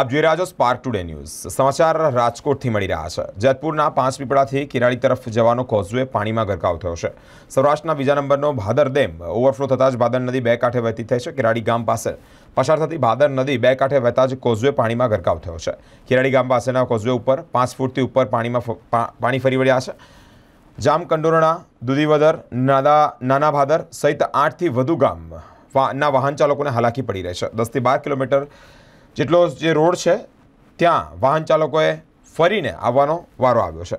આપ જોઈ રહ્યા છો સ્પાર્ક ટુડે ન્યૂઝ સમાચાર રાજકોટથી મળી રહ્યા છે જેતપુરના પાંચ પીપળાથી કિરાડી તરફ જવાનો કોઝવે પાણીમાં ગરકાવ થયો છે સૌરાષ્ટ્રના બીજા નંબરનો ભાદર ડેમ ઓવરફ્લો થતાં જ ભાદર નદી બે કાંઠે વહેતી થઈ છે કિરાડી ગામ પાસે પસાર થતી ભાદર નદી બે કાંઠે વહેતા જ કોઝવે પાણીમાં ગરકાવ થયો છે કિરાડી ગામ પાસેના કોઝવે ઉપર પાંચ ફૂટથી ઉપર પાણીમાં પાણી ફરી વળ્યા છે જામકંડોરણા દુધીવદર નાદા નાના ભાદર સહિત આઠથી વધુ ગામ ના વાહન ચાલકોને હાલાકી પડી રહી છે દસથી બાર કિલોમીટર જેટલો જે રોડ છે ત્યાં વાહન ચાલકોએ ફરીને આવવાનો વારો આવ્યો છે